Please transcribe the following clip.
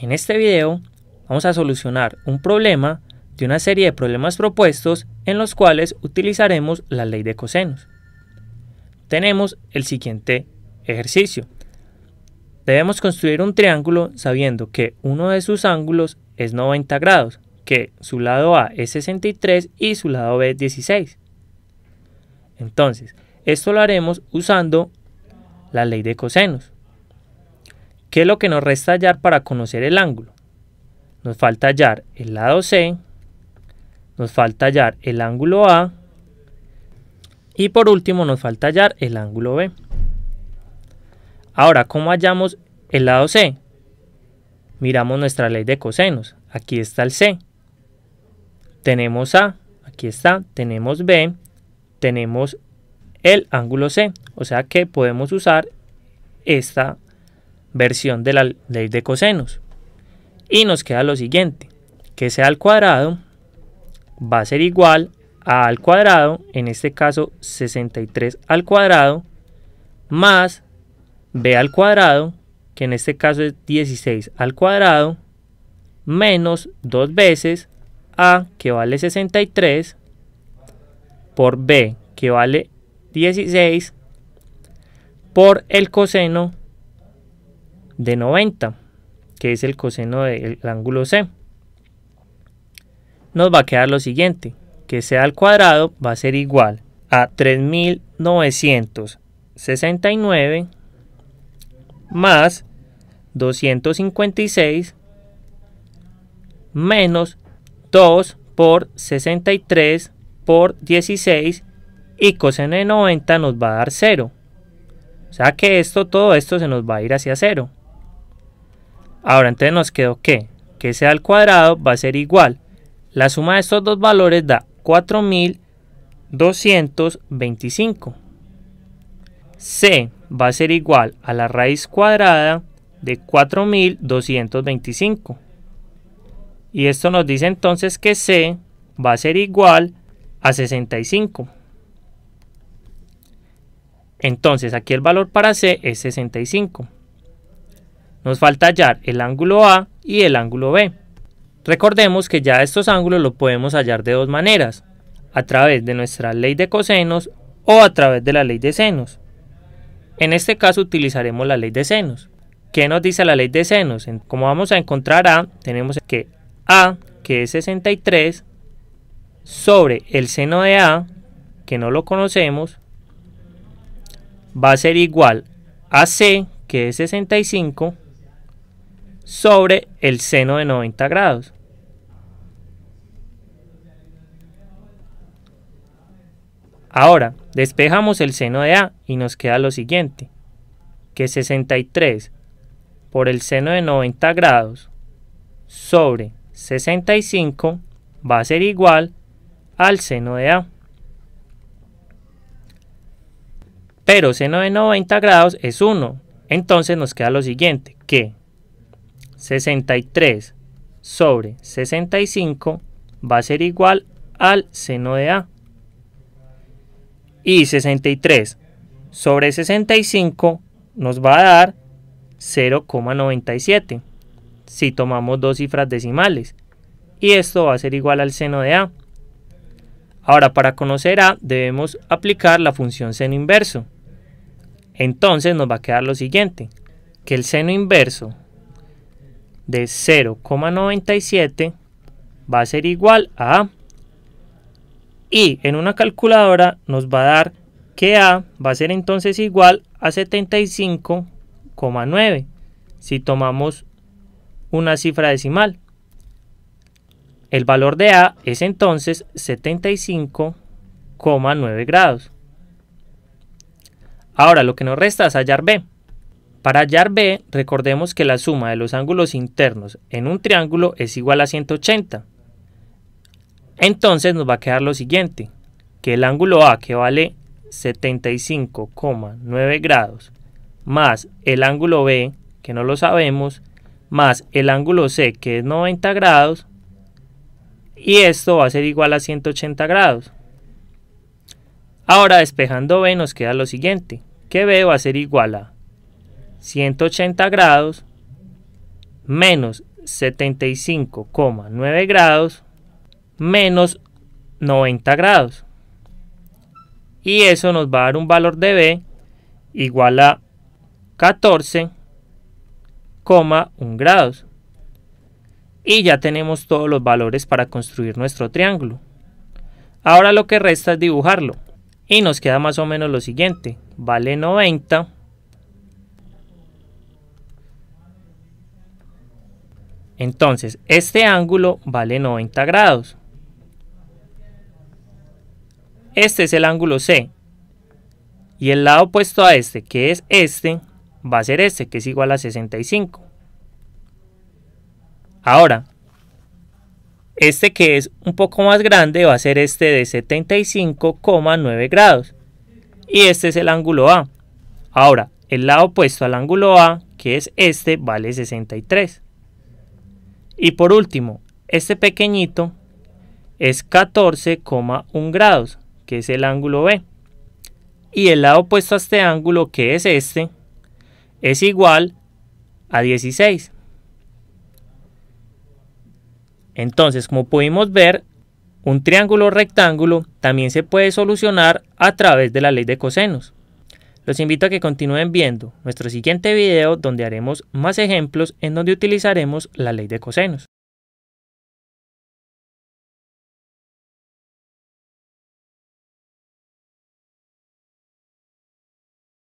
En este video vamos a solucionar un problema de una serie de problemas propuestos en los cuales utilizaremos la ley de cosenos. Tenemos el siguiente ejercicio. Debemos construir un triángulo sabiendo que uno de sus ángulos es 90 grados, que su lado A es 63 y su lado B es 16. Entonces, esto lo haremos usando la ley de cosenos. ¿Qué es lo que nos resta hallar para conocer el ángulo? Nos falta hallar el lado C, nos falta hallar el ángulo A y por último nos falta hallar el ángulo B. Ahora, ¿cómo hallamos el lado C? Miramos nuestra ley de cosenos. Aquí está el C. Tenemos A, aquí está, tenemos B, tenemos el ángulo C. O sea que podemos usar esta versión de la ley de cosenos. Y nos queda lo siguiente, que sea al cuadrado va a ser igual a al cuadrado, en este caso 63 al cuadrado, más b al cuadrado, que en este caso es 16 al cuadrado, menos dos veces a, que vale 63, por b, que vale 16, por el coseno de 90, que es el coseno del ángulo C. Nos va a quedar lo siguiente, que C al cuadrado va a ser igual a 3969 más 256 menos 2 por 63 por 16 y coseno de 90 nos va a dar 0. O sea que esto, todo esto se nos va a ir hacia 0. Ahora, entonces nos quedó que, que sea al cuadrado va a ser igual. La suma de estos dos valores da 4225. C va a ser igual a la raíz cuadrada de 4225. Y esto nos dice entonces que C va a ser igual a 65. Entonces aquí el valor para C es 65. Nos falta hallar el ángulo A y el ángulo B. Recordemos que ya estos ángulos los podemos hallar de dos maneras, a través de nuestra ley de cosenos o a través de la ley de senos. En este caso utilizaremos la ley de senos. ¿Qué nos dice la ley de senos? Como vamos a encontrar A, tenemos que A, que es 63, sobre el seno de A, que no lo conocemos, va a ser igual a C, que es 65, sobre el seno de 90 grados. Ahora, despejamos el seno de A y nos queda lo siguiente, que 63 por el seno de 90 grados sobre 65 va a ser igual al seno de A. Pero seno de 90 grados es 1, entonces nos queda lo siguiente, que 63 sobre 65 va a ser igual al seno de A. Y 63 sobre 65 nos va a dar 0,97 si tomamos dos cifras decimales. Y esto va a ser igual al seno de A. Ahora, para conocer A debemos aplicar la función seno inverso. Entonces nos va a quedar lo siguiente, que el seno inverso de 0,97 va a ser igual a y en una calculadora nos va a dar que A va a ser entonces igual a 75,9 si tomamos una cifra decimal. El valor de A es entonces 75,9 grados. Ahora lo que nos resta es hallar B. Para hallar B, recordemos que la suma de los ángulos internos en un triángulo es igual a 180. Entonces nos va a quedar lo siguiente, que el ángulo A que vale 75,9 grados más el ángulo B, que no lo sabemos, más el ángulo C, que es 90 grados, y esto va a ser igual a 180 grados. Ahora despejando B nos queda lo siguiente, que B va a ser igual a 180 grados menos 75,9 grados menos 90 grados. Y eso nos va a dar un valor de B igual a 14,1 grados. Y ya tenemos todos los valores para construir nuestro triángulo. Ahora lo que resta es dibujarlo. Y nos queda más o menos lo siguiente. Vale 90 Entonces, este ángulo vale 90 grados. Este es el ángulo C. Y el lado opuesto a este, que es este, va a ser este, que es igual a 65. Ahora, este que es un poco más grande va a ser este de 75,9 grados. Y este es el ángulo A. Ahora, el lado opuesto al ángulo A, que es este, vale 63. Y por último, este pequeñito es 14,1 grados, que es el ángulo B. Y el lado opuesto a este ángulo, que es este, es igual a 16. Entonces, como pudimos ver, un triángulo rectángulo también se puede solucionar a través de la ley de cosenos. Los invito a que continúen viendo nuestro siguiente video donde haremos más ejemplos en donde utilizaremos la ley de cosenos.